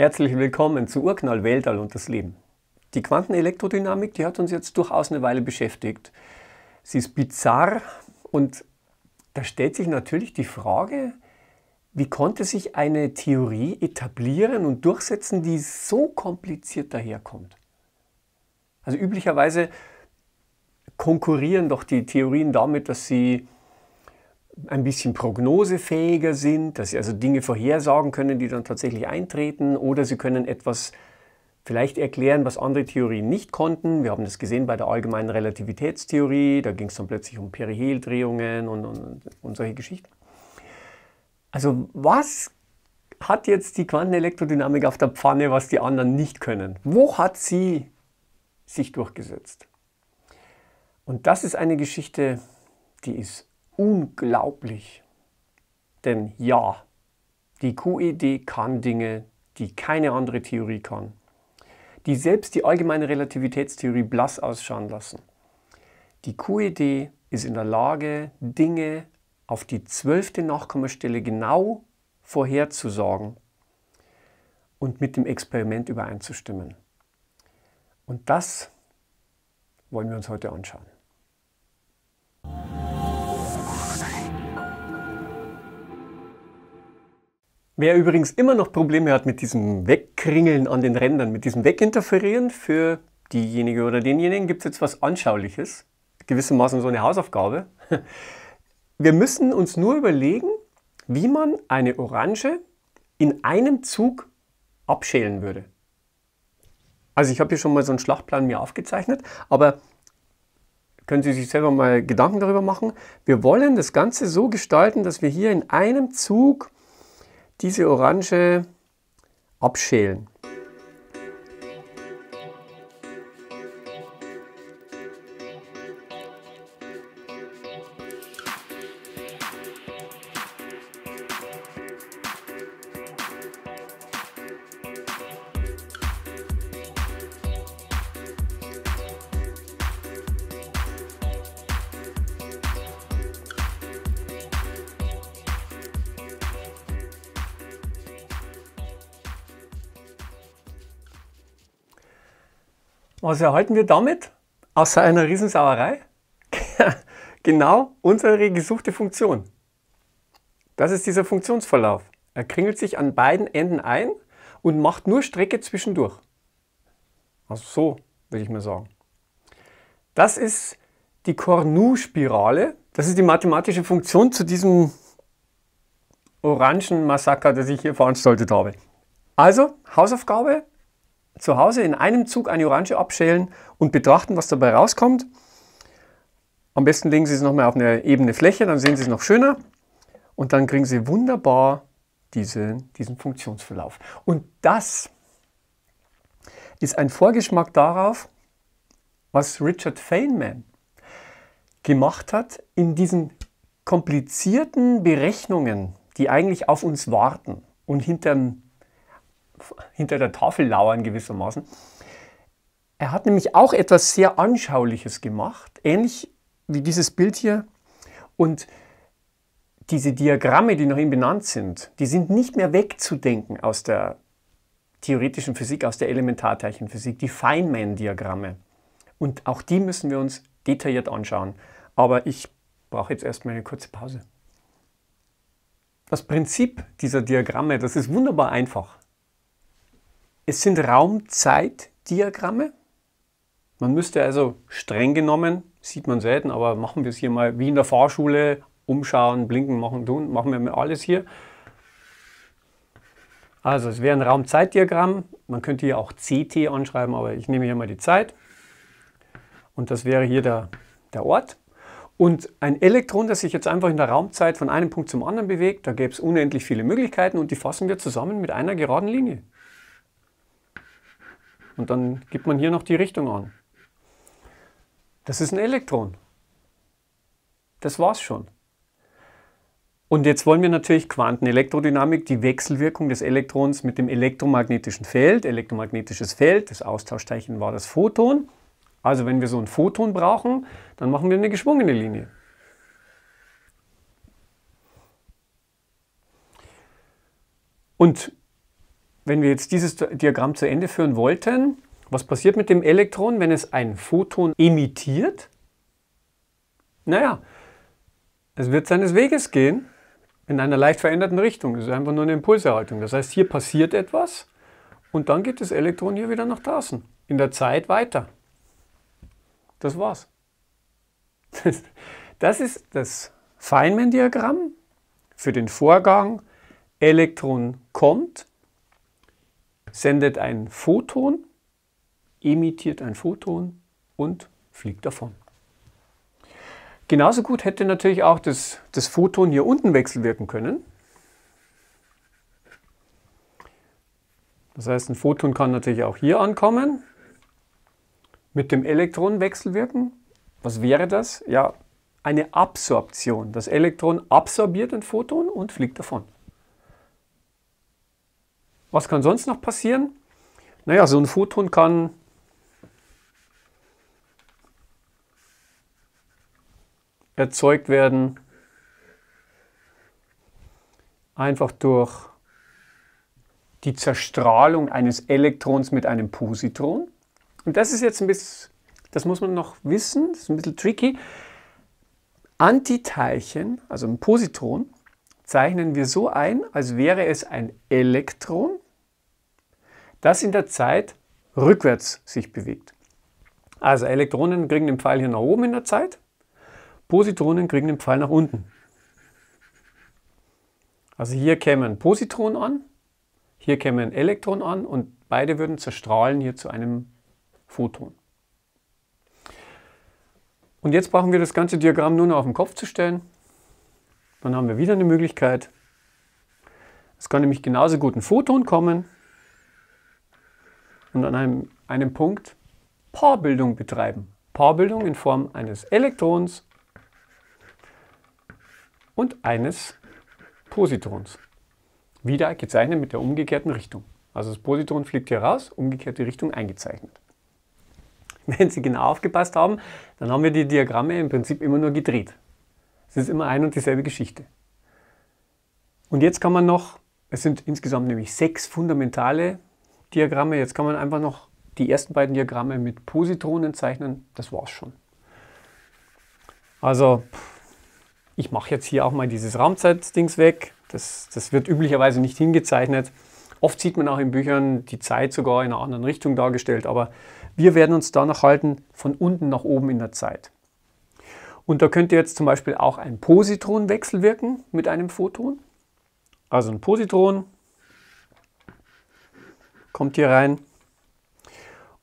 Herzlich willkommen zu Urknall Weltall und das Leben. Die Quantenelektrodynamik, die hat uns jetzt durchaus eine Weile beschäftigt. Sie ist bizarr und da stellt sich natürlich die Frage, wie konnte sich eine Theorie etablieren und durchsetzen, die so kompliziert daherkommt? Also üblicherweise konkurrieren doch die Theorien damit, dass sie ein bisschen prognosefähiger sind, dass sie also Dinge vorhersagen können, die dann tatsächlich eintreten, oder sie können etwas vielleicht erklären, was andere Theorien nicht konnten. Wir haben das gesehen bei der allgemeinen Relativitätstheorie, da ging es dann plötzlich um Periheldrehungen und, und, und solche Geschichten. Also was hat jetzt die Quantenelektrodynamik auf der Pfanne, was die anderen nicht können? Wo hat sie sich durchgesetzt? Und das ist eine Geschichte, die ist unglaublich. Denn ja, die QED kann Dinge, die keine andere Theorie kann, die selbst die allgemeine Relativitätstheorie blass ausschauen lassen. Die QED ist in der Lage, Dinge auf die zwölfte Nachkommastelle genau vorherzusagen und mit dem Experiment übereinzustimmen. Und das wollen wir uns heute anschauen. Wer übrigens immer noch Probleme hat mit diesem Wegkringeln an den Rändern, mit diesem Weginterferieren, für diejenige oder denjenigen gibt es jetzt was Anschauliches, gewissermaßen so eine Hausaufgabe. Wir müssen uns nur überlegen, wie man eine Orange in einem Zug abschälen würde. Also ich habe hier schon mal so einen Schlachtplan mir aufgezeichnet, aber können Sie sich selber mal Gedanken darüber machen. Wir wollen das Ganze so gestalten, dass wir hier in einem Zug diese Orange abschälen. Was erhalten wir damit? Außer einer Riesensauerei? genau unsere gesuchte Funktion. Das ist dieser Funktionsverlauf. Er kringelt sich an beiden Enden ein und macht nur Strecke zwischendurch. Also so würde ich mal sagen. Das ist die Cornu-Spirale. Das ist die mathematische Funktion zu diesem orangen Massaker, das ich hier veranstaltet habe. Also, Hausaufgabe, zu Hause in einem Zug eine Orange abschälen und betrachten, was dabei rauskommt. Am besten legen Sie es nochmal auf eine ebene Fläche, dann sehen Sie es noch schöner. Und dann kriegen Sie wunderbar diese, diesen Funktionsverlauf. Und das ist ein Vorgeschmack darauf, was Richard Feynman gemacht hat in diesen komplizierten Berechnungen, die eigentlich auf uns warten und hinterm hinter der Tafel lauern gewissermaßen. Er hat nämlich auch etwas sehr Anschauliches gemacht, ähnlich wie dieses Bild hier. Und diese Diagramme, die nach ihm benannt sind, die sind nicht mehr wegzudenken aus der theoretischen Physik, aus der Elementarteilchenphysik, die Feynman-Diagramme. Und auch die müssen wir uns detailliert anschauen. Aber ich brauche jetzt erstmal eine kurze Pause. Das Prinzip dieser Diagramme, das ist wunderbar einfach. Es sind Raumzeitdiagramme. Man müsste also streng genommen, sieht man selten, aber machen wir es hier mal wie in der Fahrschule, umschauen, blinken, machen, tun, machen wir mal alles hier. Also es wäre ein Raumzeitdiagramm. Man könnte hier auch CT anschreiben, aber ich nehme hier mal die Zeit. Und das wäre hier der, der Ort. Und ein Elektron, das sich jetzt einfach in der Raumzeit von einem Punkt zum anderen bewegt, da gäbe es unendlich viele Möglichkeiten und die fassen wir zusammen mit einer geraden Linie. Und dann gibt man hier noch die Richtung an. Das ist ein Elektron. Das war's schon. Und jetzt wollen wir natürlich Quantenelektrodynamik, die Wechselwirkung des Elektrons mit dem elektromagnetischen Feld. Elektromagnetisches Feld, das Austauschteilchen war das Photon. Also wenn wir so ein Photon brauchen, dann machen wir eine geschwungene Linie. Und wenn wir jetzt dieses Diagramm zu Ende führen wollten, was passiert mit dem Elektron, wenn es ein Photon emittiert? Naja, es wird seines Weges gehen in einer leicht veränderten Richtung. Es ist einfach nur eine Impulserhaltung. Das heißt, hier passiert etwas und dann geht das Elektron hier wieder nach draußen. In der Zeit weiter. Das war's. Das ist das Feynman-Diagramm für den Vorgang. Elektron kommt, sendet ein Photon, emittiert ein Photon und fliegt davon. Genauso gut hätte natürlich auch das, das Photon hier unten wechselwirken können. Das heißt, ein Photon kann natürlich auch hier ankommen, mit dem Elektron wechselwirken. Was wäre das? Ja, eine Absorption. Das Elektron absorbiert ein Photon und fliegt davon. Was kann sonst noch passieren? Naja, so ein Photon kann erzeugt werden einfach durch die Zerstrahlung eines Elektrons mit einem Positron. Und das ist jetzt ein bisschen, das muss man noch wissen, das ist ein bisschen tricky. Antiteilchen, also ein Positron, zeichnen wir so ein, als wäre es ein Elektron das in der Zeit rückwärts sich bewegt. Also Elektronen kriegen den Pfeil hier nach oben in der Zeit, Positronen kriegen den Pfeil nach unten. Also hier käme ein Positron an, hier käme ein Elektron an und beide würden zerstrahlen hier zu einem Photon. Und jetzt brauchen wir das ganze Diagramm nur noch auf den Kopf zu stellen. Dann haben wir wieder eine Möglichkeit. Es kann nämlich genauso gut ein Photon kommen und an einem, einem Punkt Paarbildung betreiben. Paarbildung in Form eines Elektrons und eines Positrons. Wieder gezeichnet mit der umgekehrten Richtung. Also das Positron fliegt hier raus, umgekehrte Richtung eingezeichnet. Wenn Sie genau aufgepasst haben, dann haben wir die Diagramme im Prinzip immer nur gedreht. Es ist immer ein und dieselbe Geschichte. Und jetzt kann man noch, es sind insgesamt nämlich sechs fundamentale Diagramme. Jetzt kann man einfach noch die ersten beiden Diagramme mit Positronen zeichnen. Das war's schon. Also, ich mache jetzt hier auch mal dieses Raumzeitdings weg. Das, das wird üblicherweise nicht hingezeichnet. Oft sieht man auch in Büchern die Zeit sogar in einer anderen Richtung dargestellt, aber wir werden uns danach halten, von unten nach oben in der Zeit. Und da könnte jetzt zum Beispiel auch ein Positronwechsel wirken mit einem Photon. Also ein Positron kommt hier rein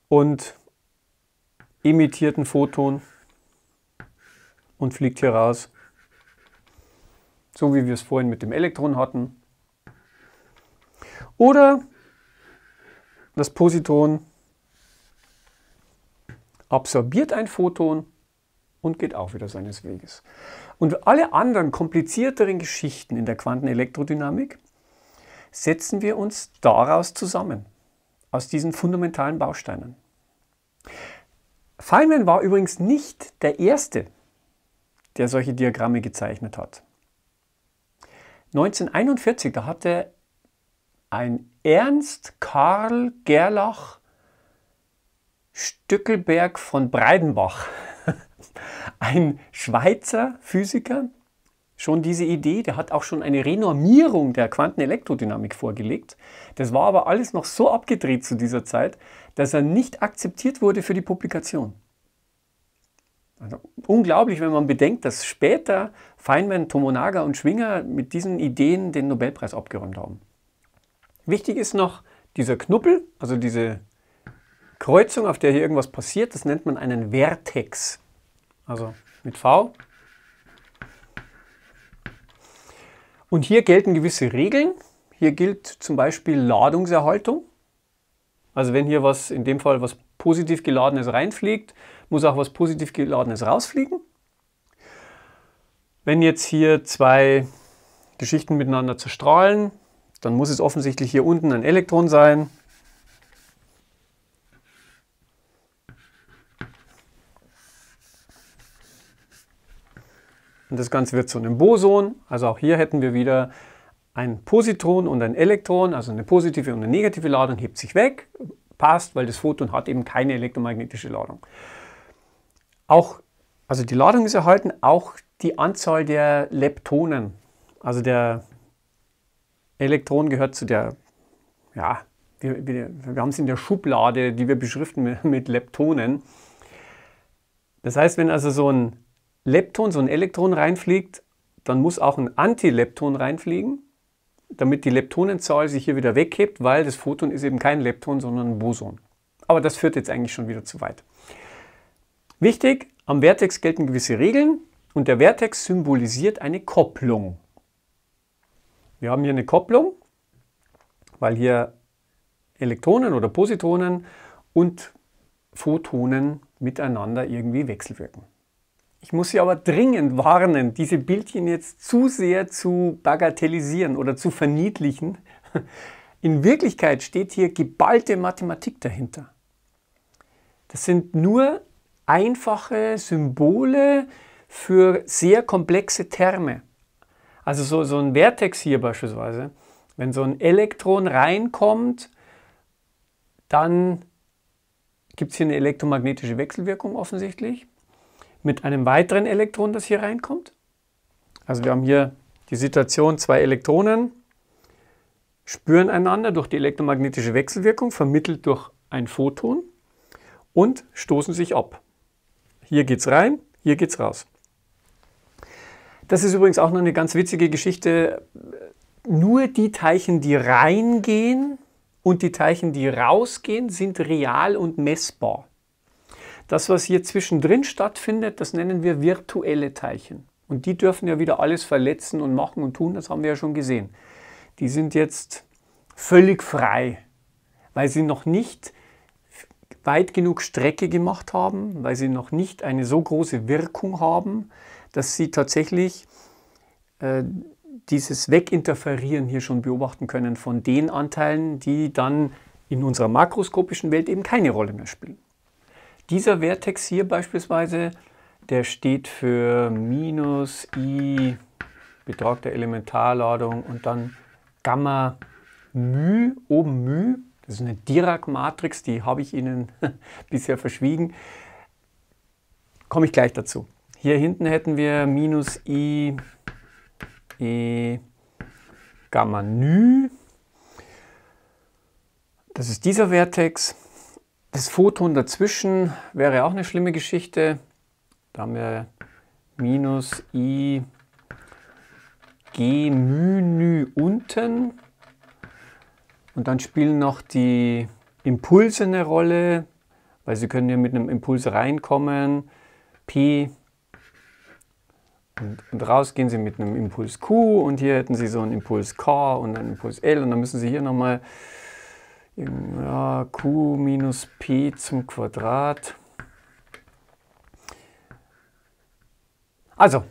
und emittiert ein Photon und fliegt hier raus. So wie wir es vorhin mit dem Elektron hatten. Oder das Positron absorbiert ein Photon und geht auch wieder seines Weges. Und alle anderen komplizierteren Geschichten in der Quantenelektrodynamik setzen wir uns daraus zusammen aus diesen fundamentalen Bausteinen. Feynman war übrigens nicht der Erste, der solche Diagramme gezeichnet hat. 1941, da hatte ein Ernst Karl Gerlach Stückelberg von Breidenbach, ein Schweizer Physiker, schon diese Idee, der hat auch schon eine Renormierung der Quantenelektrodynamik vorgelegt. Das war aber alles noch so abgedreht zu dieser Zeit, dass er nicht akzeptiert wurde für die Publikation. Also unglaublich, wenn man bedenkt, dass später Feynman, Tomonaga und Schwinger mit diesen Ideen den Nobelpreis abgeräumt haben. Wichtig ist noch dieser Knuppel, also diese Kreuzung, auf der hier irgendwas passiert, das nennt man einen Vertex. Also mit V Und hier gelten gewisse Regeln. Hier gilt zum Beispiel Ladungserhaltung. Also wenn hier was, in dem Fall was positiv geladenes reinfliegt, muss auch was positiv geladenes rausfliegen. Wenn jetzt hier zwei Geschichten miteinander zerstrahlen, dann muss es offensichtlich hier unten ein Elektron sein Und das Ganze wird zu einem Boson. Also auch hier hätten wir wieder ein Positron und ein Elektron, also eine positive und eine negative Ladung, hebt sich weg, passt, weil das Photon hat eben keine elektromagnetische Ladung. Auch, also die Ladung ist erhalten, auch die Anzahl der Leptonen. Also der Elektron gehört zu der, ja, wir, wir, wir haben es in der Schublade, die wir beschriften mit Leptonen. Das heißt, wenn also so ein Lepton, so ein Elektron reinfliegt, dann muss auch ein Antilepton reinfliegen, damit die Leptonenzahl sich hier wieder weghebt, weil das Photon ist eben kein Lepton, sondern ein Boson. Aber das führt jetzt eigentlich schon wieder zu weit. Wichtig, am Vertex gelten gewisse Regeln und der Vertex symbolisiert eine Kopplung. Wir haben hier eine Kopplung, weil hier Elektronen oder Positronen und Photonen miteinander irgendwie wechselwirken. Ich muss Sie aber dringend warnen, diese Bildchen jetzt zu sehr zu bagatellisieren oder zu verniedlichen. In Wirklichkeit steht hier geballte Mathematik dahinter. Das sind nur einfache Symbole für sehr komplexe Terme. Also so, so ein Vertex hier beispielsweise. Wenn so ein Elektron reinkommt, dann gibt es hier eine elektromagnetische Wechselwirkung offensichtlich mit einem weiteren Elektron, das hier reinkommt. Also wir haben hier die Situation, zwei Elektronen spüren einander durch die elektromagnetische Wechselwirkung, vermittelt durch ein Photon und stoßen sich ab. Hier geht es rein, hier geht es raus. Das ist übrigens auch noch eine ganz witzige Geschichte. Nur die Teilchen, die reingehen und die Teilchen, die rausgehen, sind real und messbar. Das, was hier zwischendrin stattfindet, das nennen wir virtuelle Teilchen. Und die dürfen ja wieder alles verletzen und machen und tun, das haben wir ja schon gesehen. Die sind jetzt völlig frei, weil sie noch nicht weit genug Strecke gemacht haben, weil sie noch nicht eine so große Wirkung haben, dass sie tatsächlich äh, dieses Weginterferieren hier schon beobachten können von den Anteilen, die dann in unserer makroskopischen Welt eben keine Rolle mehr spielen. Dieser Vertex hier beispielsweise, der steht für minus i Betrag der Elementarladung und dann Gamma μ, oben μ. Das ist eine Dirac-Matrix, die habe ich Ihnen bisher verschwiegen. Komme ich gleich dazu. Hier hinten hätten wir minus i e Gamma νü. Das ist dieser Vertex. Das Photon dazwischen wäre auch eine schlimme Geschichte. Da haben wir minus i g Menü unten. Und dann spielen noch die Impulse eine Rolle, weil sie können ja mit einem Impuls reinkommen. P und, und raus gehen sie mit einem Impuls Q und hier hätten sie so einen Impuls K und einen Impuls L und dann müssen sie hier nochmal ja, q minus p zum Quadrat. Also,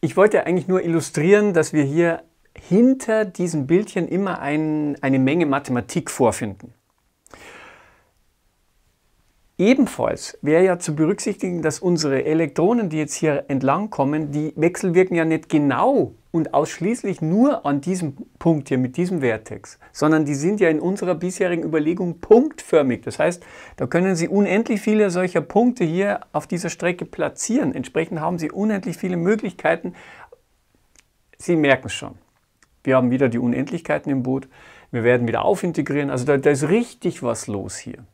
ich wollte eigentlich nur illustrieren, dass wir hier hinter diesem Bildchen immer ein, eine Menge Mathematik vorfinden. Ebenfalls wäre ja zu berücksichtigen, dass unsere Elektronen, die jetzt hier entlang kommen, die wechselwirken ja nicht genau und ausschließlich nur an diesem Punkt hier mit diesem Vertex, sondern die sind ja in unserer bisherigen Überlegung punktförmig. Das heißt, da können Sie unendlich viele solcher Punkte hier auf dieser Strecke platzieren. Entsprechend haben Sie unendlich viele Möglichkeiten. Sie merken es schon. Wir haben wieder die Unendlichkeiten im Boot. Wir werden wieder aufintegrieren. Also da, da ist richtig was los hier.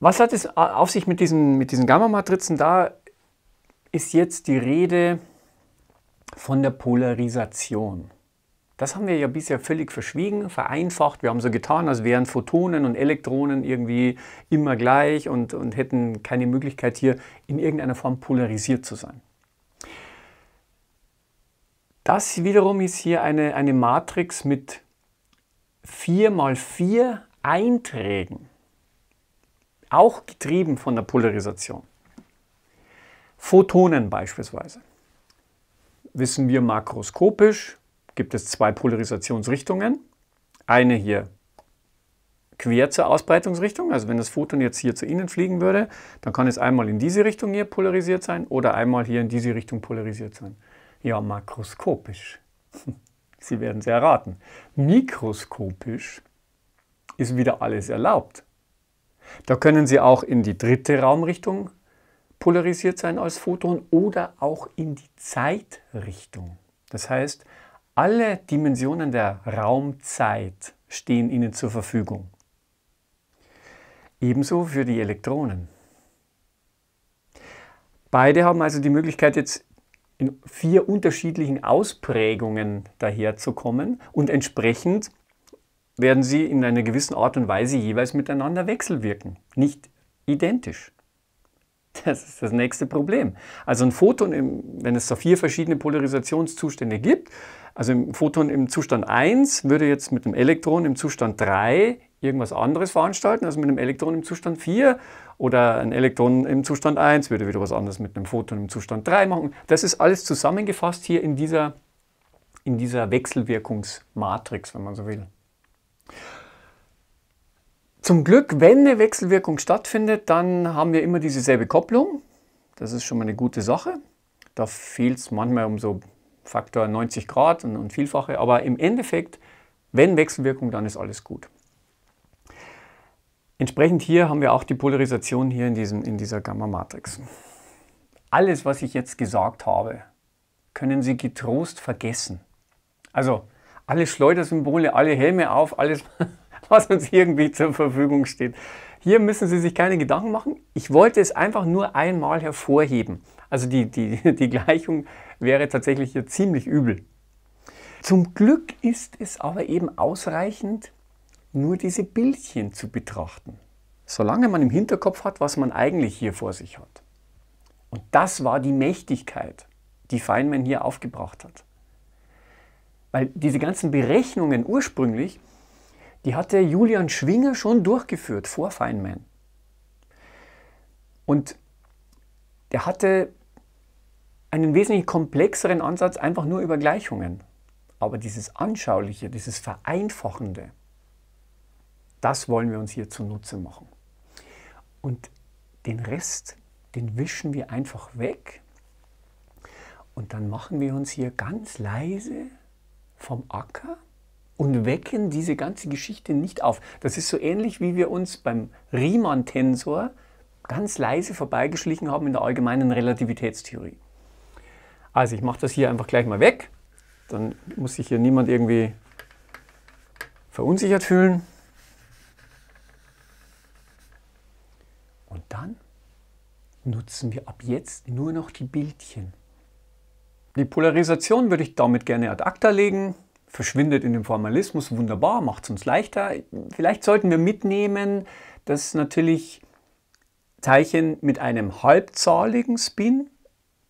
Was hat es auf sich mit diesen, mit diesen Gamma-Matrizen? Da ist jetzt die Rede von der Polarisation. Das haben wir ja bisher völlig verschwiegen, vereinfacht. Wir haben so getan, als wären Photonen und Elektronen irgendwie immer gleich und, und hätten keine Möglichkeit, hier in irgendeiner Form polarisiert zu sein. Das wiederum ist hier eine, eine Matrix mit 4 mal 4 Einträgen, auch getrieben von der Polarisation. Photonen beispielsweise wissen wir makroskopisch, gibt es zwei Polarisationsrichtungen. Eine hier quer zur Ausbreitungsrichtung, also wenn das Photon jetzt hier zu Ihnen fliegen würde, dann kann es einmal in diese Richtung hier polarisiert sein oder einmal hier in diese Richtung polarisiert sein. Ja, makroskopisch. Sie werden es erraten. Mikroskopisch ist wieder alles erlaubt. Da können Sie auch in die dritte Raumrichtung polarisiert sein als Photon oder auch in die Zeitrichtung. Das heißt, alle Dimensionen der Raumzeit stehen ihnen zur Verfügung. Ebenso für die Elektronen. Beide haben also die Möglichkeit, jetzt in vier unterschiedlichen Ausprägungen daherzukommen und entsprechend werden sie in einer gewissen Art und Weise jeweils miteinander wechselwirken. Nicht identisch. Das ist das nächste Problem. Also ein Photon, im, wenn es so vier verschiedene Polarisationszustände gibt, also ein Photon im Zustand 1 würde jetzt mit einem Elektron im Zustand 3 irgendwas anderes veranstalten als mit einem Elektron im Zustand 4 oder ein Elektron im Zustand 1 würde wieder was anderes mit einem Photon im Zustand 3 machen. Das ist alles zusammengefasst hier in dieser, in dieser Wechselwirkungsmatrix, wenn man so will. Zum Glück, wenn eine Wechselwirkung stattfindet, dann haben wir immer dieselbe Kopplung. Das ist schon mal eine gute Sache. Da fehlt es manchmal um so Faktor 90 Grad und, und Vielfache. Aber im Endeffekt, wenn Wechselwirkung, dann ist alles gut. Entsprechend hier haben wir auch die Polarisation hier in, diesem, in dieser Gamma-Matrix. Alles, was ich jetzt gesagt habe, können Sie getrost vergessen. Also alle Schleudersymbole, alle Helme auf, alles... was uns irgendwie zur Verfügung steht. Hier müssen Sie sich keine Gedanken machen. Ich wollte es einfach nur einmal hervorheben. Also die, die, die Gleichung wäre tatsächlich hier ziemlich übel. Zum Glück ist es aber eben ausreichend, nur diese Bildchen zu betrachten. Solange man im Hinterkopf hat, was man eigentlich hier vor sich hat. Und das war die Mächtigkeit, die Feynman hier aufgebracht hat. Weil diese ganzen Berechnungen ursprünglich die hatte Julian Schwinger schon durchgeführt vor Feynman. Und der hatte einen wesentlich komplexeren Ansatz einfach nur über Gleichungen. Aber dieses Anschauliche, dieses Vereinfachende, das wollen wir uns hier zunutze machen. Und den Rest, den wischen wir einfach weg und dann machen wir uns hier ganz leise vom Acker und wecken diese ganze Geschichte nicht auf. Das ist so ähnlich, wie wir uns beim Riemann-Tensor ganz leise vorbeigeschlichen haben in der allgemeinen Relativitätstheorie. Also ich mache das hier einfach gleich mal weg, dann muss sich hier niemand irgendwie verunsichert fühlen. Und dann nutzen wir ab jetzt nur noch die Bildchen. Die Polarisation würde ich damit gerne ad acta legen verschwindet in dem Formalismus. Wunderbar, macht es uns leichter. Vielleicht sollten wir mitnehmen, dass natürlich Teilchen mit einem halbzahligen Spin,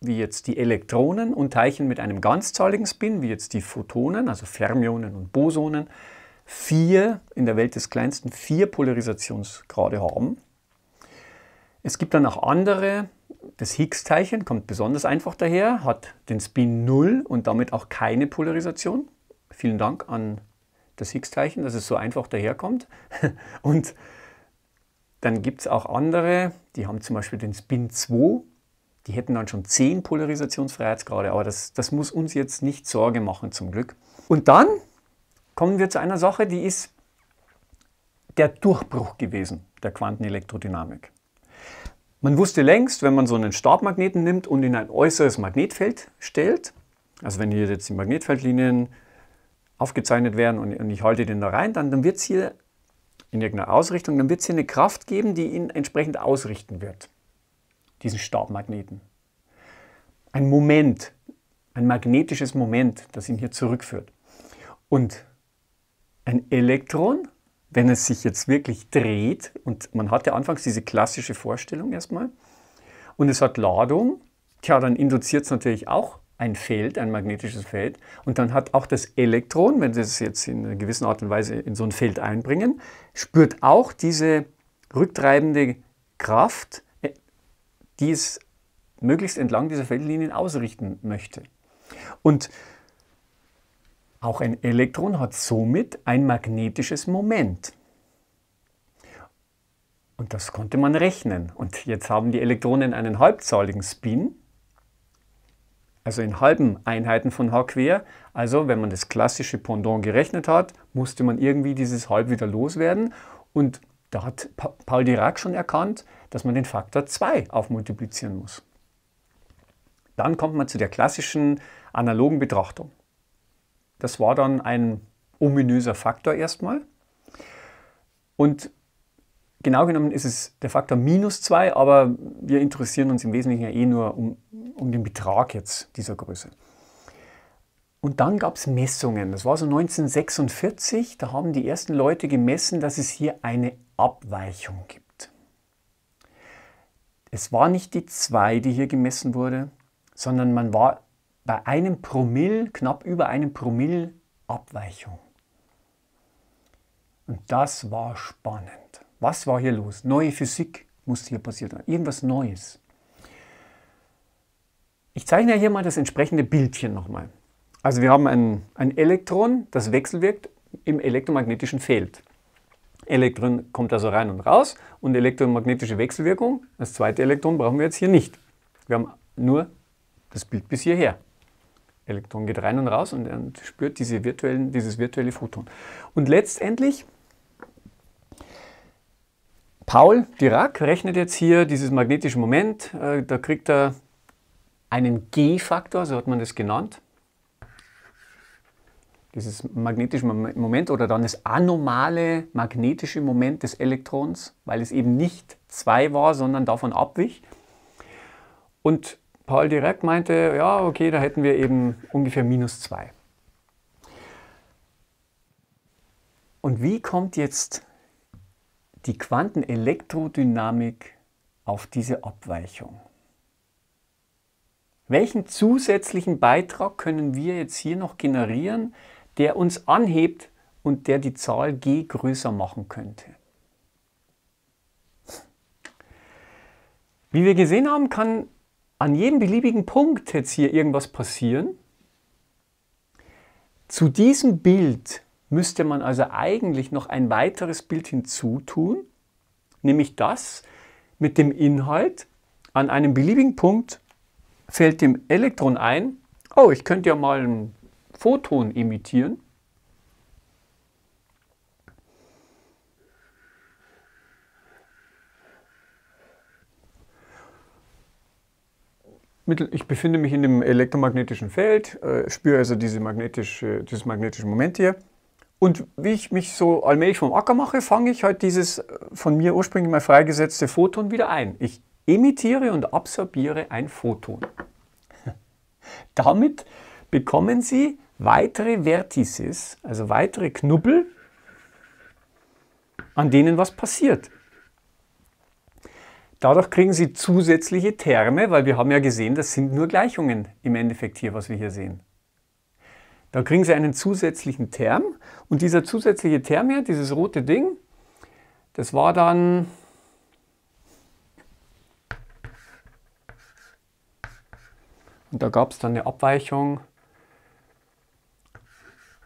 wie jetzt die Elektronen, und Teilchen mit einem ganzzahligen Spin, wie jetzt die Photonen, also Fermionen und Bosonen, vier, in der Welt des Kleinsten, vier Polarisationsgrade haben. Es gibt dann auch andere, das Higgs-Teilchen kommt besonders einfach daher, hat den Spin 0 und damit auch keine Polarisation vielen Dank an das Higgs-Teilchen, dass es so einfach daherkommt. Und dann gibt es auch andere, die haben zum Beispiel den Spin 2, die hätten dann schon 10 Polarisationsfreiheitsgrade, aber das, das muss uns jetzt nicht Sorge machen zum Glück. Und dann kommen wir zu einer Sache, die ist der Durchbruch gewesen der Quantenelektrodynamik. Man wusste längst, wenn man so einen Stabmagneten nimmt und in ein äußeres Magnetfeld stellt, also wenn ihr jetzt die Magnetfeldlinien aufgezeichnet werden und, und ich halte den da rein, dann, dann wird es hier in irgendeiner Ausrichtung, dann wird es hier eine Kraft geben, die ihn entsprechend ausrichten wird, diesen Stabmagneten. Ein Moment, ein magnetisches Moment, das ihn hier zurückführt. Und ein Elektron, wenn es sich jetzt wirklich dreht, und man hatte anfangs diese klassische Vorstellung erstmal, und es hat Ladung, tja, dann induziert es natürlich auch ein Feld, ein magnetisches Feld. Und dann hat auch das Elektron, wenn Sie es jetzt in einer gewissen Art und Weise in so ein Feld einbringen, spürt auch diese rücktreibende Kraft, äh, die es möglichst entlang dieser Feldlinien ausrichten möchte. Und auch ein Elektron hat somit ein magnetisches Moment. Und das konnte man rechnen. Und jetzt haben die Elektronen einen halbzahligen Spin also in halben Einheiten von h quer. Also wenn man das klassische Pendant gerechnet hat, musste man irgendwie dieses halb wieder loswerden. Und da hat Paul Dirac schon erkannt, dass man den Faktor 2 aufmultiplizieren muss. Dann kommt man zu der klassischen analogen Betrachtung. Das war dann ein ominöser Faktor erstmal. Und Genau genommen ist es der Faktor minus 2, aber wir interessieren uns im Wesentlichen ja eh nur um, um den Betrag jetzt dieser Größe. Und dann gab es Messungen. Das war so 1946. Da haben die ersten Leute gemessen, dass es hier eine Abweichung gibt. Es war nicht die 2, die hier gemessen wurde, sondern man war bei einem Promille, knapp über einem Promille Abweichung. Und das war spannend. Was war hier los? Neue Physik musste hier passiert sein. Irgendwas Neues. Ich zeichne hier mal das entsprechende Bildchen nochmal. Also wir haben ein, ein Elektron, das wechselwirkt im elektromagnetischen Feld. Elektron kommt also rein und raus und elektromagnetische Wechselwirkung, das zweite Elektron brauchen wir jetzt hier nicht. Wir haben nur das Bild bis hierher. Elektron geht rein und raus und spürt diese virtuellen, dieses virtuelle Photon. Und letztendlich Paul Dirac rechnet jetzt hier dieses magnetische Moment, äh, da kriegt er einen G-Faktor, so hat man das genannt. Dieses magnetische Moment oder dann das anomale magnetische Moment des Elektrons, weil es eben nicht 2 war, sondern davon abwich. Und Paul Dirac meinte, ja, okay, da hätten wir eben ungefähr minus 2. Und wie kommt jetzt die Quantenelektrodynamik auf diese Abweichung. Welchen zusätzlichen Beitrag können wir jetzt hier noch generieren, der uns anhebt und der die Zahl g größer machen könnte? Wie wir gesehen haben, kann an jedem beliebigen Punkt jetzt hier irgendwas passieren. Zu diesem Bild müsste man also eigentlich noch ein weiteres Bild hinzutun, nämlich das mit dem Inhalt. An einem beliebigen Punkt fällt dem Elektron ein, oh, ich könnte ja mal ein Photon emittieren. Ich befinde mich in dem elektromagnetischen Feld, äh, spüre also diese magnetische, dieses magnetische Moment hier und wie ich mich so allmählich vom Acker mache, fange ich halt dieses äh, von mir ursprünglich mal freigesetzte Photon wieder ein. Ich emitiere und absorbiere ein Photon. Damit bekommen Sie weitere Vertices, also weitere Knubbel, an denen was passiert. Dadurch kriegen Sie zusätzliche Terme, weil wir haben ja gesehen, das sind nur Gleichungen im Endeffekt hier, was wir hier sehen. Da kriegen Sie einen zusätzlichen Term und dieser zusätzliche Term hier, dieses rote Ding, das war dann und da gab es dann eine Abweichung,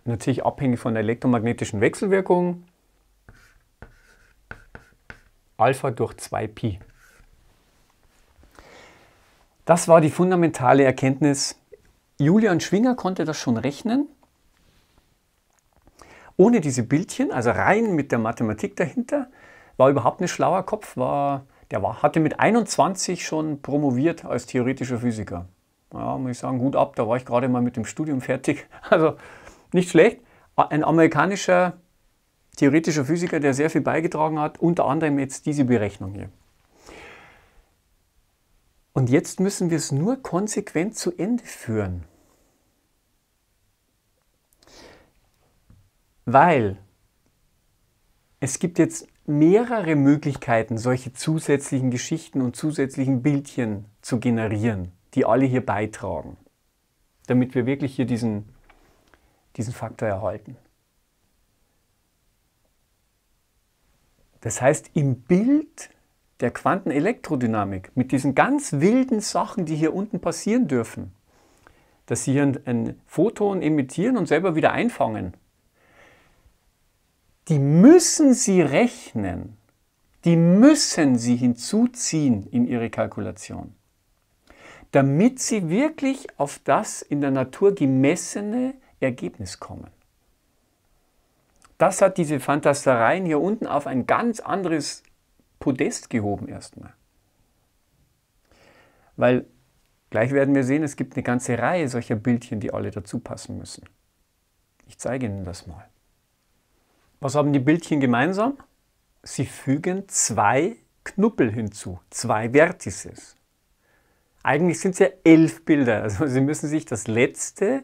natürlich abhängig von der elektromagnetischen Wechselwirkung, Alpha durch 2pi. Das war die fundamentale Erkenntnis Julian Schwinger konnte das schon rechnen. Ohne diese Bildchen, also rein mit der Mathematik dahinter, war überhaupt ein schlauer Kopf, war, der war, hatte mit 21 schon promoviert als theoretischer Physiker. Ja, muss ich sagen, gut ab, da war ich gerade mal mit dem Studium fertig. Also nicht schlecht. Ein amerikanischer theoretischer Physiker, der sehr viel beigetragen hat, unter anderem jetzt diese Berechnung hier. Und jetzt müssen wir es nur konsequent zu Ende führen. Weil es gibt jetzt mehrere Möglichkeiten, solche zusätzlichen Geschichten und zusätzlichen Bildchen zu generieren, die alle hier beitragen, damit wir wirklich hier diesen, diesen Faktor erhalten. Das heißt, im Bild der Quantenelektrodynamik, mit diesen ganz wilden Sachen, die hier unten passieren dürfen, dass sie hier ein, ein Photon emittieren und selber wieder einfangen, die müssen sie rechnen. Die müssen sie hinzuziehen in ihre Kalkulation, damit sie wirklich auf das in der Natur gemessene Ergebnis kommen. Das hat diese Fantastereien hier unten auf ein ganz anderes Podest gehoben erstmal. Weil gleich werden wir sehen, es gibt eine ganze Reihe solcher Bildchen, die alle dazu passen müssen. Ich zeige Ihnen das mal. Was haben die Bildchen gemeinsam? Sie fügen zwei Knuppel hinzu, zwei Vertices. Eigentlich sind es ja elf Bilder, also Sie müssen sich das letzte,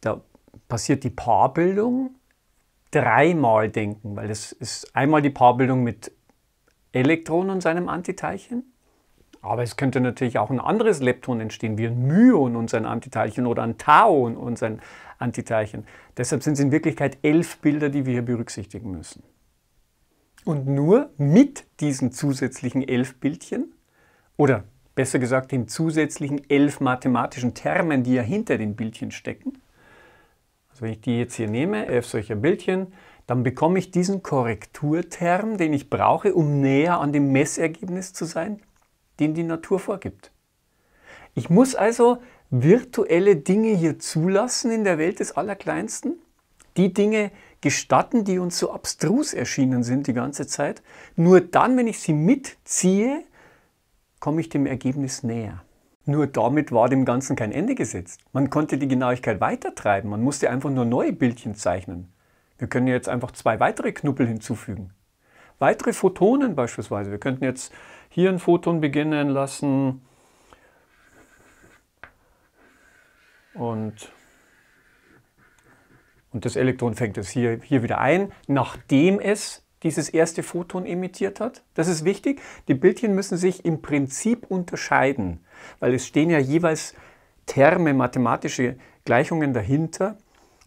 da passiert die Paarbildung, dreimal denken, weil das ist einmal die Paarbildung mit Elektron und seinem Antiteilchen. Aber es könnte natürlich auch ein anderes Lepton entstehen, wie ein Myon und sein Antiteilchen oder ein Taon und sein Antiteilchen. Deshalb sind es in Wirklichkeit elf Bilder, die wir hier berücksichtigen müssen. Und nur mit diesen zusätzlichen elf Bildchen oder besser gesagt den zusätzlichen elf mathematischen Termen, die ja hinter den Bildchen stecken. Also wenn ich die jetzt hier nehme, elf solcher Bildchen, dann bekomme ich diesen Korrekturterm, den ich brauche, um näher an dem Messergebnis zu sein, den die Natur vorgibt. Ich muss also virtuelle Dinge hier zulassen in der Welt des Allerkleinsten, die Dinge gestatten, die uns so abstrus erschienen sind die ganze Zeit. Nur dann, wenn ich sie mitziehe, komme ich dem Ergebnis näher. Nur damit war dem Ganzen kein Ende gesetzt. Man konnte die Genauigkeit weitertreiben, man musste einfach nur neue Bildchen zeichnen. Wir können jetzt einfach zwei weitere Knuppel hinzufügen. Weitere Photonen beispielsweise. Wir könnten jetzt hier ein Photon beginnen lassen und, und das Elektron fängt es hier, hier wieder ein, nachdem es dieses erste Photon emittiert hat. Das ist wichtig. Die Bildchen müssen sich im Prinzip unterscheiden, weil es stehen ja jeweils Terme, mathematische Gleichungen dahinter,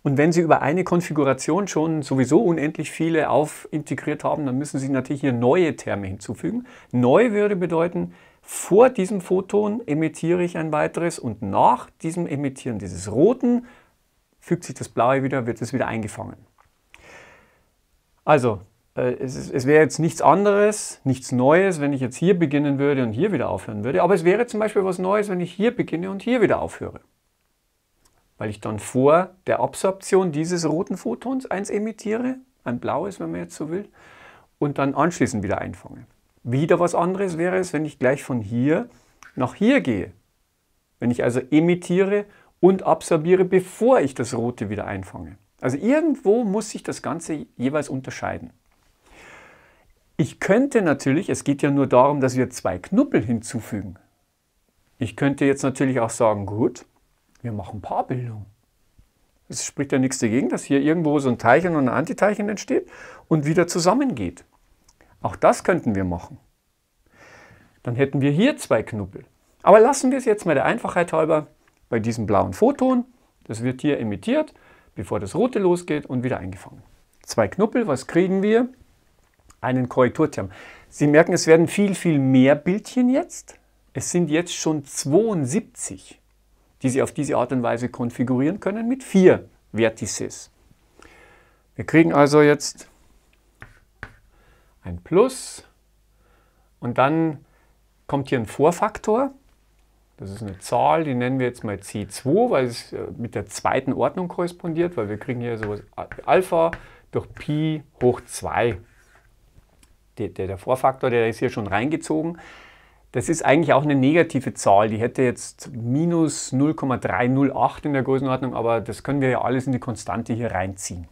und wenn Sie über eine Konfiguration schon sowieso unendlich viele aufintegriert haben, dann müssen Sie natürlich hier neue Terme hinzufügen. Neu würde bedeuten, vor diesem Photon emittiere ich ein weiteres und nach diesem Emittieren dieses roten fügt sich das blaue wieder, wird es wieder eingefangen. Also, äh, es, es wäre jetzt nichts anderes, nichts Neues, wenn ich jetzt hier beginnen würde und hier wieder aufhören würde, aber es wäre zum Beispiel was Neues, wenn ich hier beginne und hier wieder aufhöre weil ich dann vor der Absorption dieses roten Photons eins emitiere, ein blaues, wenn man jetzt so will, und dann anschließend wieder einfange. Wieder was anderes wäre es, wenn ich gleich von hier nach hier gehe. Wenn ich also emitiere und absorbiere, bevor ich das rote wieder einfange. Also irgendwo muss sich das Ganze jeweils unterscheiden. Ich könnte natürlich, es geht ja nur darum, dass wir zwei Knuppel hinzufügen. Ich könnte jetzt natürlich auch sagen, gut, wir machen Paarbildung. Es spricht ja nichts dagegen, dass hier irgendwo so ein Teilchen und ein Antiteilchen entsteht und wieder zusammengeht. Auch das könnten wir machen. Dann hätten wir hier zwei Knubbel. Aber lassen wir es jetzt mal der Einfachheit halber bei diesem blauen Photon. Das wird hier emittiert, bevor das rote losgeht und wieder eingefangen. Zwei Knuppel, was kriegen wir? Einen Korrekturterm. Sie merken, es werden viel, viel mehr Bildchen jetzt. Es sind jetzt schon 72 die Sie auf diese Art und Weise konfigurieren können mit vier Vertices. Wir kriegen also jetzt ein Plus und dann kommt hier ein Vorfaktor. Das ist eine Zahl, die nennen wir jetzt mal C2, weil es äh, mit der zweiten Ordnung korrespondiert, weil wir kriegen hier sowas Alpha durch Pi hoch 2. Der, der, der Vorfaktor, der ist hier schon reingezogen. Das ist eigentlich auch eine negative Zahl. Die hätte jetzt minus 0,308 in der Größenordnung, aber das können wir ja alles in die Konstante hier reinziehen.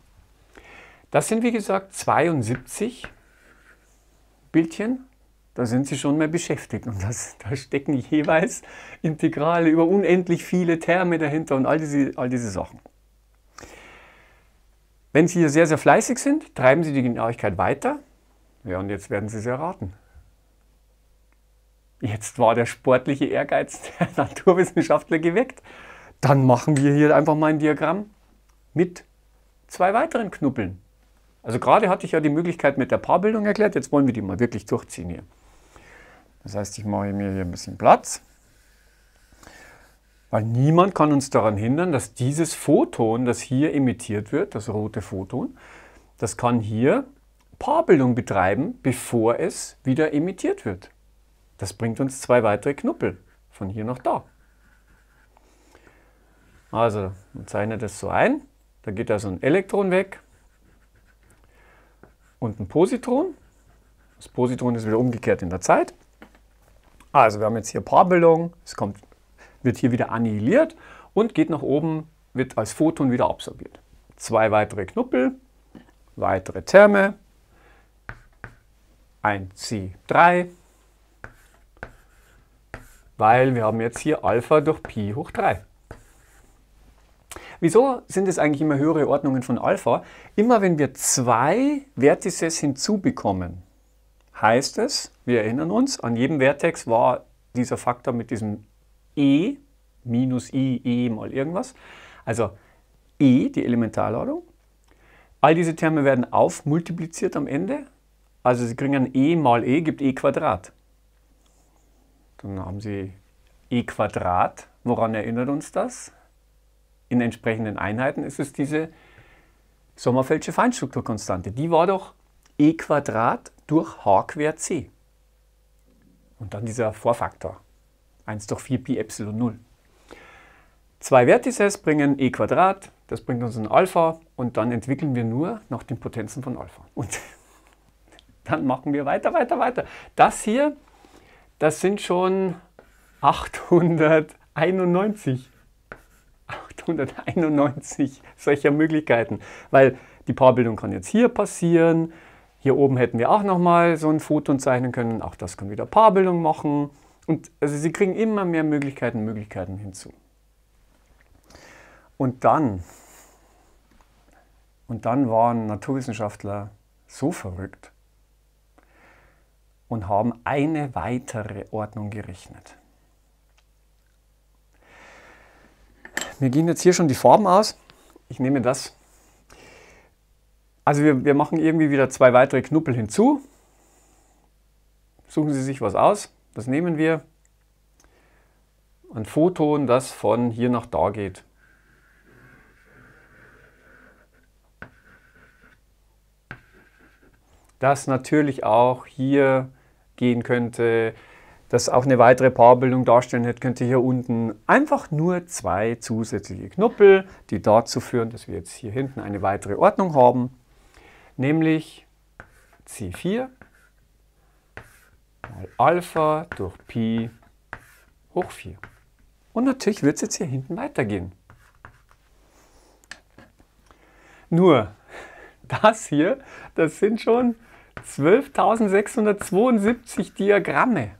Das sind wie gesagt 72 Bildchen. Da sind Sie schon mal beschäftigt und das, da stecken jeweils Integrale über unendlich viele Terme dahinter und all diese, all diese Sachen. Wenn Sie hier sehr, sehr fleißig sind, treiben Sie die Genauigkeit weiter. Ja, und jetzt werden Sie es erraten. Jetzt war der sportliche Ehrgeiz der Naturwissenschaftler geweckt. Dann machen wir hier einfach mal ein Diagramm mit zwei weiteren Knuppeln. Also gerade hatte ich ja die Möglichkeit mit der Paarbildung erklärt, jetzt wollen wir die mal wirklich durchziehen hier. Das heißt, ich mache mir hier ein bisschen Platz, weil niemand kann uns daran hindern, dass dieses Photon, das hier emittiert wird, das rote Photon, das kann hier Paarbildung betreiben, bevor es wieder emittiert wird. Das bringt uns zwei weitere Knuppel, von hier nach da. Also, man zeichnet das so ein. Da geht also ein Elektron weg und ein Positron. Das Positron ist wieder umgekehrt in der Zeit. Also wir haben jetzt hier Paarbildung, es kommt, wird hier wieder annihiliert und geht nach oben, wird als Photon wieder absorbiert. Zwei weitere Knuppel, weitere Terme, ein C3, weil wir haben jetzt hier Alpha durch Pi hoch 3. Wieso sind es eigentlich immer höhere Ordnungen von Alpha? Immer wenn wir zwei Vertices hinzubekommen, heißt es, wir erinnern uns, an jedem Vertex war dieser Faktor mit diesem e minus i, e mal irgendwas. Also e, die Elementarladung. All diese Terme werden aufmultipliziert am Ende. Also sie kriegen ein e mal e, gibt e Quadrat. Dann haben Sie e Quadrat. Woran erinnert uns das? In entsprechenden Einheiten ist es diese Sommerfeldsche Feinstrukturkonstante. Die war doch e Quadrat durch h quer c. Und dann dieser Vorfaktor. 1 durch 4 Pi Epsilon 0. Zwei Vertices bringen e Quadrat, das bringt uns ein Alpha und dann entwickeln wir nur nach den Potenzen von Alpha. Und dann machen wir weiter, weiter, weiter. Das hier das sind schon 891. 891 solcher Möglichkeiten, weil die Paarbildung kann jetzt hier passieren. Hier oben hätten wir auch nochmal so ein Photon zeichnen können. Auch das kann wieder Paarbildung machen. Und also Sie kriegen immer mehr Möglichkeiten, Möglichkeiten hinzu. Und dann, und dann waren Naturwissenschaftler so verrückt, und haben eine weitere Ordnung gerechnet. Mir gehen jetzt hier schon die Farben aus. Ich nehme das. Also wir, wir machen irgendwie wieder zwei weitere Knuppel hinzu. Suchen Sie sich was aus. Das nehmen wir. Ein Photon, das von hier nach da geht. das natürlich auch hier gehen könnte, das auch eine weitere Paarbildung darstellen hätte, könnte hier unten einfach nur zwei zusätzliche Knuppel, die dazu führen, dass wir jetzt hier hinten eine weitere Ordnung haben, nämlich C4 mal Alpha durch Pi hoch 4. Und natürlich wird es jetzt hier hinten weitergehen. Nur, das hier, das sind schon 12.672 Diagramme.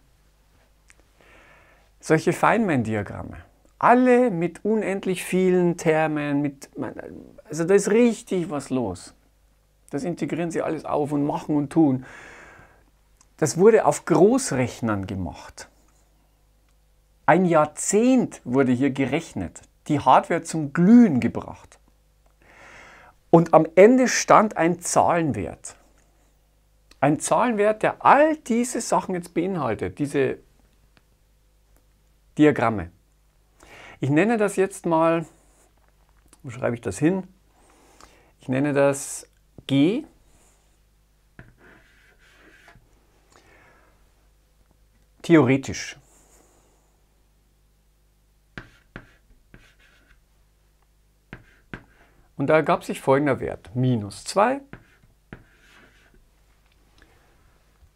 Solche Feynman-Diagramme. Alle mit unendlich vielen Termen, mit, also da ist richtig was los. Das integrieren sie alles auf und machen und tun. Das wurde auf Großrechnern gemacht. Ein Jahrzehnt wurde hier gerechnet, die Hardware zum Glühen gebracht. Und am Ende stand ein Zahlenwert ein Zahlenwert, der all diese Sachen jetzt beinhaltet, diese Diagramme. Ich nenne das jetzt mal, wo schreibe ich das hin? Ich nenne das G. Theoretisch. Und da ergab sich folgender Wert. Minus 2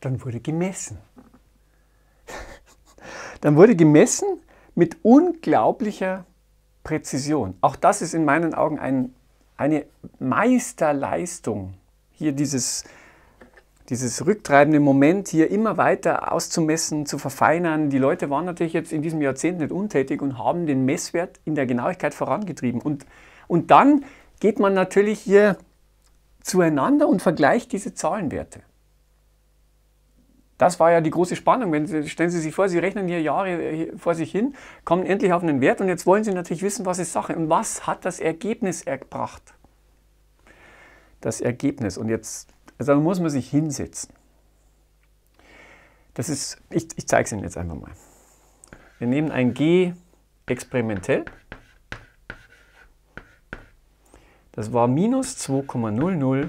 dann wurde gemessen. dann wurde gemessen mit unglaublicher Präzision. Auch das ist in meinen Augen ein, eine Meisterleistung, hier dieses, dieses rücktreibende Moment hier immer weiter auszumessen, zu verfeinern. Die Leute waren natürlich jetzt in diesem Jahrzehnt nicht untätig und haben den Messwert in der Genauigkeit vorangetrieben. Und, und dann geht man natürlich hier zueinander und vergleicht diese Zahlenwerte. Das war ja die große Spannung. Wenn Sie, stellen Sie sich vor, Sie rechnen hier Jahre äh, vor sich hin, kommen endlich auf einen Wert und jetzt wollen Sie natürlich wissen, was ist Sache und was hat das Ergebnis erbracht. Das Ergebnis. Und jetzt also muss man sich hinsetzen. Das ist, ich, ich zeige es Ihnen jetzt einfach mal. Wir nehmen ein G experimentell. Das war minus 2,002.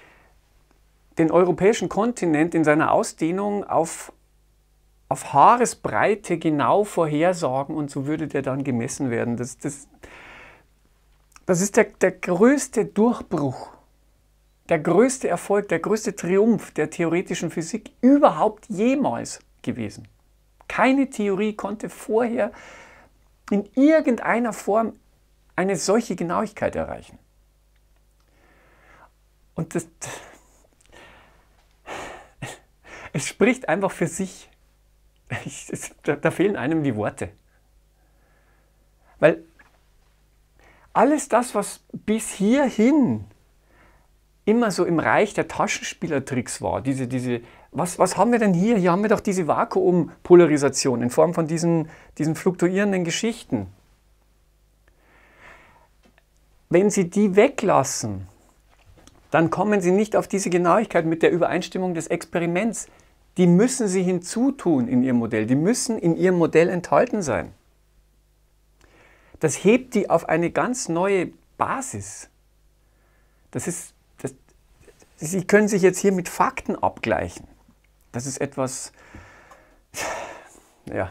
den europäischen Kontinent in seiner Ausdehnung auf, auf Haaresbreite genau vorhersagen und so würde der dann gemessen werden. Das, das, das ist der, der größte Durchbruch, der größte Erfolg, der größte Triumph der theoretischen Physik überhaupt jemals gewesen. Keine Theorie konnte vorher in irgendeiner Form eine solche Genauigkeit erreichen. Und das, es spricht einfach für sich. Ich, es, da, da fehlen einem die Worte. Weil alles das, was bis hierhin immer so im Reich der Taschenspielertricks war, diese, diese, was, was haben wir denn hier? Hier haben wir doch diese Vakuumpolarisation in Form von diesen, diesen fluktuierenden Geschichten. Wenn Sie die weglassen, dann kommen Sie nicht auf diese Genauigkeit mit der Übereinstimmung des Experiments die müssen sie hinzutun in ihrem Modell, die müssen in ihrem Modell enthalten sein. Das hebt die auf eine ganz neue Basis. Das ist, das, sie können sich jetzt hier mit Fakten abgleichen. Das ist etwas, ja.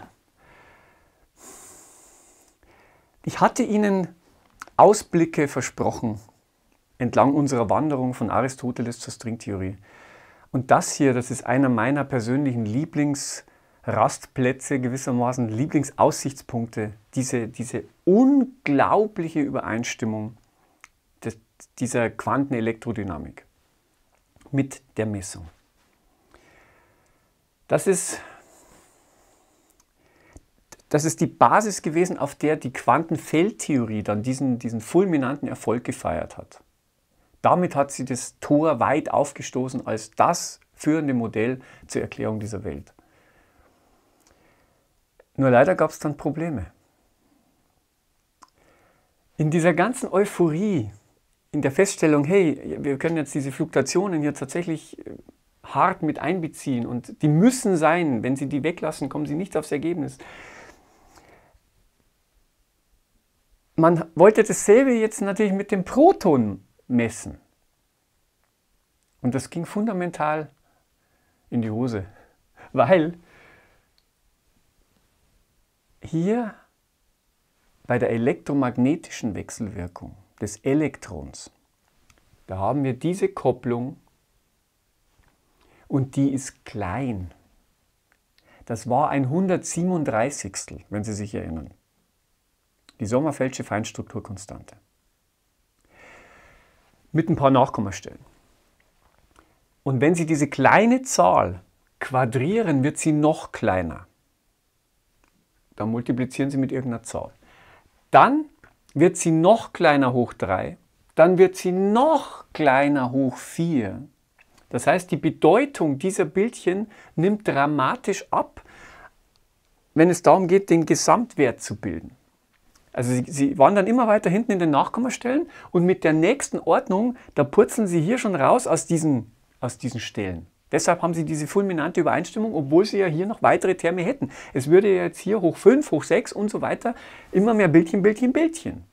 Ich hatte Ihnen Ausblicke versprochen entlang unserer Wanderung von Aristoteles zur Stringtheorie. Und das hier, das ist einer meiner persönlichen Lieblingsrastplätze, gewissermaßen Lieblingsaussichtspunkte, diese, diese unglaubliche Übereinstimmung des, dieser Quantenelektrodynamik mit der Messung. Das ist, das ist die Basis gewesen, auf der die Quantenfeldtheorie dann diesen, diesen fulminanten Erfolg gefeiert hat. Damit hat sie das Tor weit aufgestoßen als das führende Modell zur Erklärung dieser Welt. Nur leider gab es dann Probleme. In dieser ganzen Euphorie, in der Feststellung, hey, wir können jetzt diese Fluktuationen hier tatsächlich äh, hart mit einbeziehen und die müssen sein, wenn sie die weglassen, kommen sie nicht aufs Ergebnis. Man wollte dasselbe jetzt natürlich mit dem Proton messen. Und das ging fundamental in die Hose, weil hier bei der elektromagnetischen Wechselwirkung des Elektrons, da haben wir diese Kopplung und die ist klein. Das war ein 137. wenn Sie sich erinnern. Die Sommerfeldsche Feinstrukturkonstante mit ein paar Nachkommastellen. Und wenn Sie diese kleine Zahl quadrieren, wird sie noch kleiner. Dann multiplizieren Sie mit irgendeiner Zahl. Dann wird sie noch kleiner hoch 3, dann wird sie noch kleiner hoch 4. Das heißt, die Bedeutung dieser Bildchen nimmt dramatisch ab, wenn es darum geht, den Gesamtwert zu bilden. Also sie, sie, wandern immer weiter hinten in den Nachkommastellen und mit der nächsten Ordnung, da purzeln sie hier schon raus aus diesen, aus diesen Stellen. Deshalb haben sie diese fulminante Übereinstimmung, obwohl sie ja hier noch weitere Terme hätten. Es würde ja jetzt hier hoch 5, hoch 6 und so weiter immer mehr Bildchen, Bildchen, Bildchen.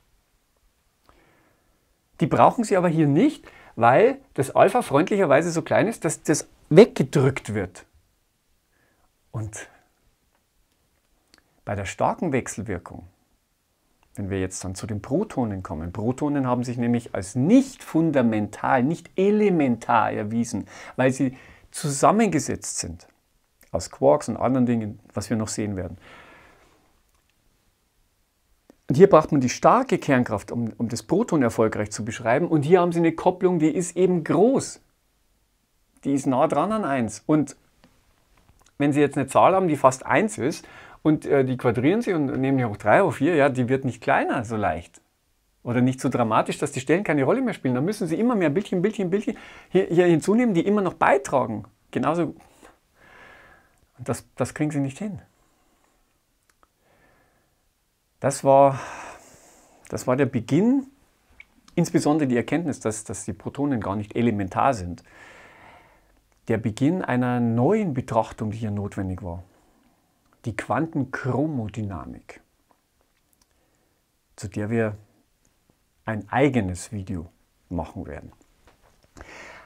Die brauchen sie aber hier nicht, weil das Alpha freundlicherweise so klein ist, dass das weggedrückt wird. Und bei der starken Wechselwirkung wenn wir jetzt dann zu den Protonen kommen. Protonen haben sich nämlich als nicht fundamental, nicht elementar erwiesen, weil sie zusammengesetzt sind aus Quarks und anderen Dingen, was wir noch sehen werden. Und hier braucht man die starke Kernkraft, um, um das Proton erfolgreich zu beschreiben. Und hier haben sie eine Kopplung, die ist eben groß. Die ist nah dran an 1. Und wenn Sie jetzt eine Zahl haben, die fast 1 ist und äh, die quadrieren sie und nehmen die hoch drei, hoch vier, ja, die wird nicht kleiner so leicht. Oder nicht so dramatisch, dass die Stellen keine Rolle mehr spielen. Da müssen sie immer mehr Bildchen, Bildchen, Bildchen hier, hier hinzunehmen, die immer noch beitragen. Genauso. Und das, das kriegen sie nicht hin. Das war, das war der Beginn, insbesondere die Erkenntnis, dass, dass die Protonen gar nicht elementar sind. Der Beginn einer neuen Betrachtung, die hier notwendig war die Quantenchromodynamik, zu der wir ein eigenes Video machen werden.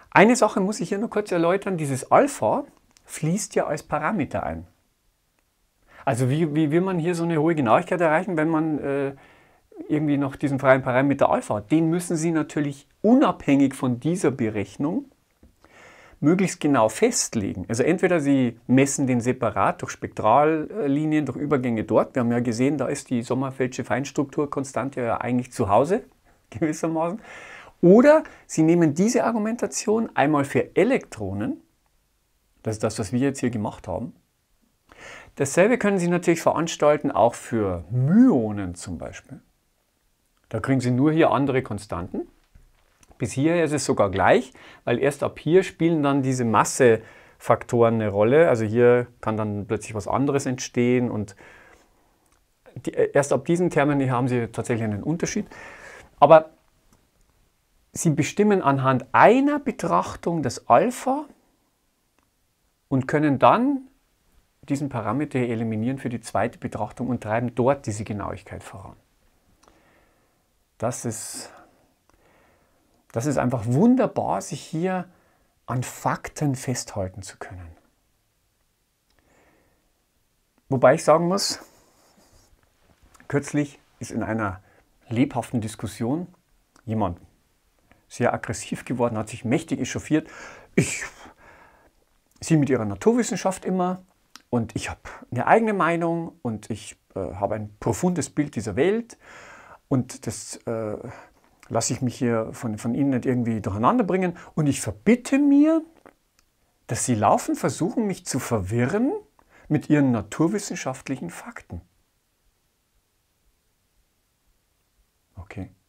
Eine Sache muss ich hier nur kurz erläutern, dieses Alpha fließt ja als Parameter ein. Also wie, wie will man hier so eine hohe Genauigkeit erreichen, wenn man äh, irgendwie noch diesen freien Parameter Alpha hat? Den müssen Sie natürlich unabhängig von dieser Berechnung möglichst genau festlegen. Also entweder Sie messen den separat durch Spektrallinien, durch Übergänge dort. Wir haben ja gesehen, da ist die Sommerfeldsche Feinstrukturkonstante ja eigentlich zu Hause gewissermaßen. Oder Sie nehmen diese Argumentation einmal für Elektronen, das ist das, was wir jetzt hier gemacht haben. Dasselbe können Sie natürlich veranstalten auch für Myonen zum Beispiel. Da kriegen Sie nur hier andere Konstanten. Bis hierher ist es sogar gleich, weil erst ab hier spielen dann diese Massefaktoren eine Rolle. Also hier kann dann plötzlich was anderes entstehen und die, äh, erst ab diesen Termini haben sie tatsächlich einen Unterschied. Aber sie bestimmen anhand einer Betrachtung das Alpha und können dann diesen Parameter eliminieren für die zweite Betrachtung und treiben dort diese Genauigkeit voran. Das ist das ist einfach wunderbar, sich hier an Fakten festhalten zu können. Wobei ich sagen muss, kürzlich ist in einer lebhaften Diskussion jemand sehr aggressiv geworden, hat sich mächtig echauffiert. Ich, sie mit ihrer Naturwissenschaft immer und ich habe eine eigene Meinung und ich äh, habe ein profundes Bild dieser Welt und das äh, lasse ich mich hier von, von Ihnen nicht irgendwie durcheinander bringen. Und ich verbitte mir, dass Sie laufend versuchen mich zu verwirren mit Ihren naturwissenschaftlichen Fakten. Okay.